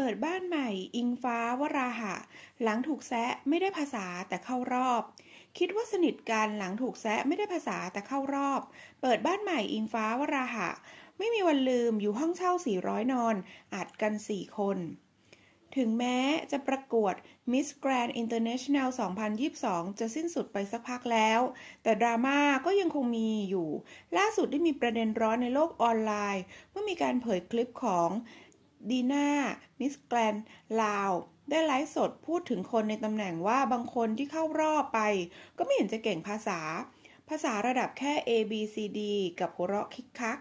เปิดบ้านใหม่ อิงฟ้าวราหะ หลังถูกแซะ ไม่ได้ภาษาแต่เข้ารอบ คิดว่าสนิทกันหลังถูกแซะ ไม่ได้ภาษาแต่เข้ารอบ เปิดบ้านใหม่อิงฟ้าวราหะ ไม่มีวันลืมอยู่ห้องเช่า 400 นอนอัดกัน 4 คน ถึงแม้จะประกวด Miss Grand International 2022 จะสิ้นสุดไปสักพักแล้ว แต่ดราม่าก็ยังคงมีอยู่ ล่าสุดได้มีประเด็นร้อนในโลกออนไลน์ เมื่อมีการเผยคลิปของดีน่ามิสแกรนลาว ได้ไลฟ์สดพูดถึงคนในตำแหน่งว่าบางคนที่เข้ารอบไปก็ไม่เห็นจะเก่งภาษา ภาษาระดับแค่ A B C D กับหัวเราะคิกคัก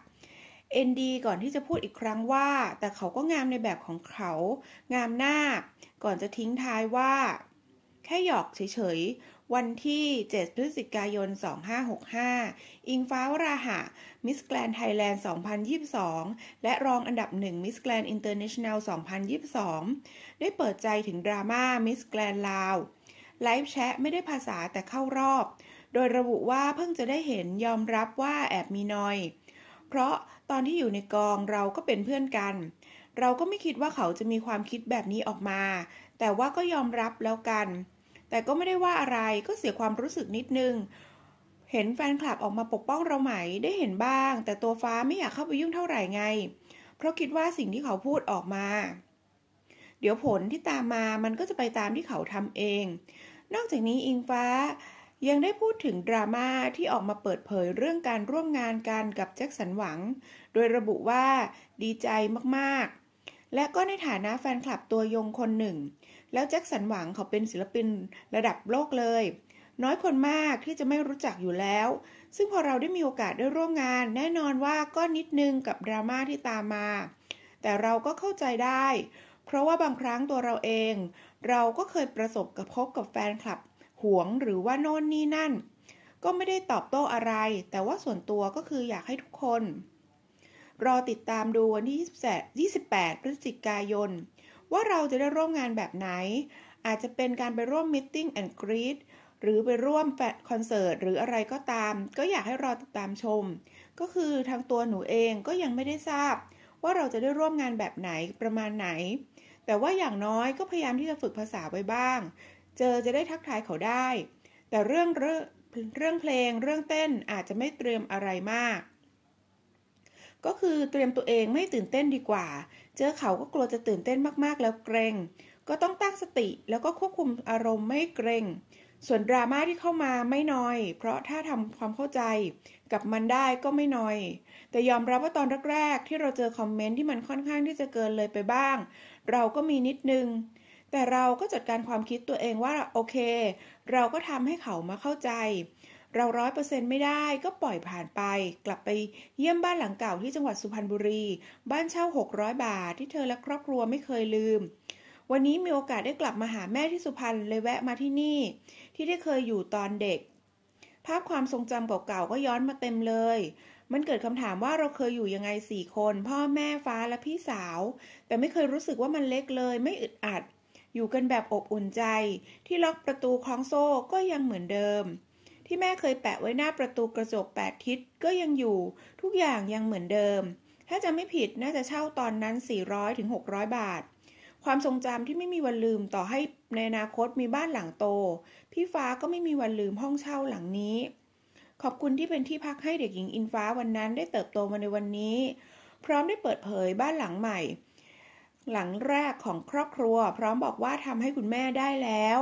เอ็นดี ก่อนที่จะพูดอีกครั้งว่า แต่เขาก็งามในแบบของเขา งามหน้า ก่อนจะทิ้งท้ายว่า แค่หยอกเฉยวันที่ 7 พฤศจิกายน 2565 อิงฟ้าวราหะมิสแกรนไทยแลนด์2022 และรองอันดับหนึ่งมิสแกรนอินเตอร์เนชั่นแนล2022 ได้เปิดใจถึงดราม่ามิสแกรนลาว ไลฟ์แชทไม่ได้ภาษาแต่เข้ารอบ โดยระบุว่าเพิ่งจะได้เห็นยอมรับว่าแอบมีนอย เพราะตอนที่อยู่ในกองเราก็เป็นเพื่อนกัน เราก็ไม่คิดว่าเขาจะมีความคิดแบบนี้ออกมา แต่ว่าก็ยอมรับแล้วกันแต่ก็ไม่ได้ว่าอะไรก็เสียความรู้สึกนิดนึง เห็นแฟนคลับออกมาปกป้องเราไหม ได้เห็นบ้าง แต่ตัวฟ้าไม่อยากเข้าไปยุ่งเท่าไหร่ไง เพราะคิดว่าสิ่งที่เขาพูดออกมา เดี๋ยวผลที่ตามมามันก็จะไปตามที่เขาทำเอง นอกจากนี้อิงฟ้ายังได้พูดถึงดราม่าที่ออกมาเปิดเผยเรื่องการร่วมงานกันกับแจ็คสันหวัง โดยระบุว่า ดีใจมากๆและก็ในฐานะแฟนคลับตัวยงคนหนึ่ง แล้วแจ็คสันหวังเขาเป็นศิลปินระดับโลกเลย น้อยคนมากที่จะไม่รู้จักอยู่แล้ว ซึ่งพอเราได้มีโอกาสได้ร่วมงาน แน่นอนว่าก็นิดนึงกับดราม่าที่ตามมา แต่เราก็เข้าใจได้เพราะว่าบางครั้งตัวเราเอง เราก็เคยประสบกับพบกับแฟนคลับหวงหรือว่าโน่นนี่นั่น ก็ไม่ได้ตอบโต้อะไร แต่ว่าส่วนตัวก็คืออยากให้ทุกคนรอติดตามดูวันที่ 28 พฤศจิกายน ว่าเราจะได้ร่วมงานแบบไหน อาจจะเป็นการไปร่วมมิ e แอ n d g ก e e t หรือไปร่วมแฟคอนเสิร์ต หรืออะไรก็ตาม ก็อยากให้รอติดตามชม ก็คือทางตัวหนูเองก็ยังไม่ได้ทราบ ว่าเราจะได้ร่วมงานแบบไหนประมาณไหน แต่ว่าอย่างน้อยก็พยายามที่จะฝึกภาษาไว้บ้าง เจอจะได้ทักทายเขาได้ แต่เรื่องเรื่องเพลงเรื่องเต้นอาจจะไม่เตรียมอะไรมากก็คือเตรียมตัวเองไม่ตื่นเต้นดีกว่า เจอเขาก็กลัวจะตื่นเต้นมากๆ แล้วเกรงก็ต้องตั้งสติแล้วก็ควบคุมอารมณ์ไม่เกรงส่วน ดราม่าที่เข้ามาไม่น้อย เพราะถ้าทำความเข้าใจ กับมันได้ก็ไม่น้อย แต่ยอมรับว่าตอนแรกๆ ที่เราเจอคอมเมนต์ที่มันค่อนข้างที่จะเกินเลยไปบ้าง เราก็มีนิดนึง แต่เราก็จัดการความคิดตัวเองว่าโอเค เราก็ทำให้เขามาเข้าใจเราร้อยเปอร์เซ็นต์ไม่ได้ก็ปล่อยผ่านไปกลับไปเยี่ยมบ้านหลังเก่าที่จังหวัดสุพรรณบุรีบ้านเช่าหกร้อยบาทที่เธอและครอบครัวไม่เคยลืม วันนี้มีโอกาสได้กลับมาหาแม่ที่สุพรรณเลยแวะมาที่นี่ ที่ได้เคยอยู่ตอนเด็ก ภาพความทรงจำเก่าๆก็ย้อนมาเต็มเลย มันเกิดคำถามว่าเราเคยอยู่ยังไงสี่คน พ่อแม่ฟ้าและพี่สาว แต่ไม่เคยรู้สึกว่ามันเล็กเลยไม่อึดอัด อยู่กันแบบอบอุ่นใจ ที่ล็อกประตูคล้องโซ่ก็ยังเหมือนเดิมที่แม่เคยแปะไว้หน้าประตูกระจกแปดทิศก็ยังอยู่ทุกอย่างยังเหมือนเดิม ถ้าจะไม่ผิดน่าจะเช่าตอนนั้น 400 ถึง 600 บาท ความทรงจำที่ไม่มีวันลืมต่อให้ในอนาคตมีบ้านหลังโต พี่ฟ้าก็ไม่มีวันลืมห้องเช่าหลังนี้ ขอบคุณที่เป็นที่พักให้เด็กหญิงอินฟ้าวันนั้นได้เติบโตมาในวันนี้ พร้อมได้เปิดเผยบ้านหลังใหม่ หลังแรกของครอบครัว พร้อมบอกว่าทำให้คุณแม่ได้แล้ว